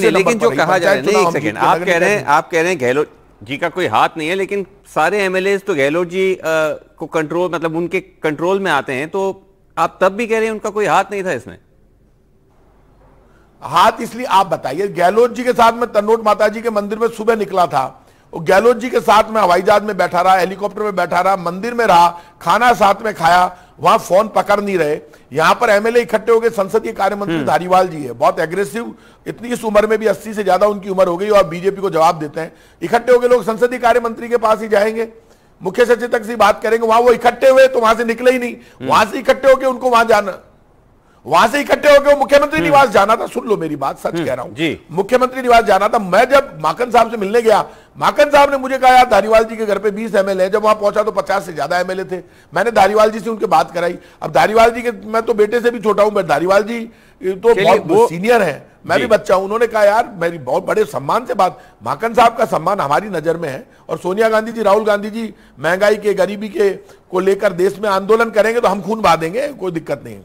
से लेकिन जो कहा जा रहा है एक सेकंड आप कह रहे हैं आप कह रहे हैं गहलोत जी का कोई हाथ नहीं है लेकिन सारे एमएलए तो गहलोत जी को कंट्रोल मतलब उनके कंट्रोल में आते हैं तो आप तब भी कह रहे हैं उनका कोई हाथ नहीं था इसमें हाथ इसलिए आप बताइए गहलोत जी के साथ में तन्नोट माता जी के मंदिर में सुबह निकला था और गहलोत जी के साथ में हवाई जहाज में बैठा रहा हेलीकॉप्टर में बैठा रहा मंदिर में रहा खाना साथ में खाया वहां फोन पकड़ नहीं रहे यहां पर एमएलए इकट्ठे हो गए संसदीय कार्य मंत्री हम्म। धारीवाल जी है बहुत एग्रेसिव इतनी इस उम्र में भी अस्सी से ज्यादा उनकी उम्र हो गई और बीजेपी को जवाब देते हैं इकट्ठे हो गए लोग संसदीय कार्य मंत्री के पास ही जाएंगे मुख्य सचिव तक से बात करेंगे वहां वो इकट्ठे हुए तो वहां से निकले ही नहीं हम्म। वहां से इकट्ठे होकर उनको वहां जाना वहां से इकट्ठे होकर मुख्यमंत्री हम्म। निवास जाना था सुन लो मेरी बात सच कह रहा हूं मुख्यमंत्री निवास जाना था मैं जब माकन साहब से मिलने गया माकन साहब ने मुझे कहा यार धारीवाल जी के घर पे 20 एमएलए हैं जब वहां पहुंचा तो 50 से ज्यादा एमएलए थे मैंने धारीवाल जी से उनके बात कराई अब धारीवाल जी के मैं तो बेटे से भी छोटा हूं धारीवाल जी तो बहुत सीनियर है मैं भी बच्चा हूं उन्होंने कहा यार मेरी बहुत बड़े सम्मान से बात माकन साहब का सम्मान हमारी नजर में है और सोनिया गांधी जी राहुल गांधी जी महंगाई के गरीबी के को लेकर देश में आंदोलन करेंगे तो हम खून बा देंगे कोई दिक्कत नहीं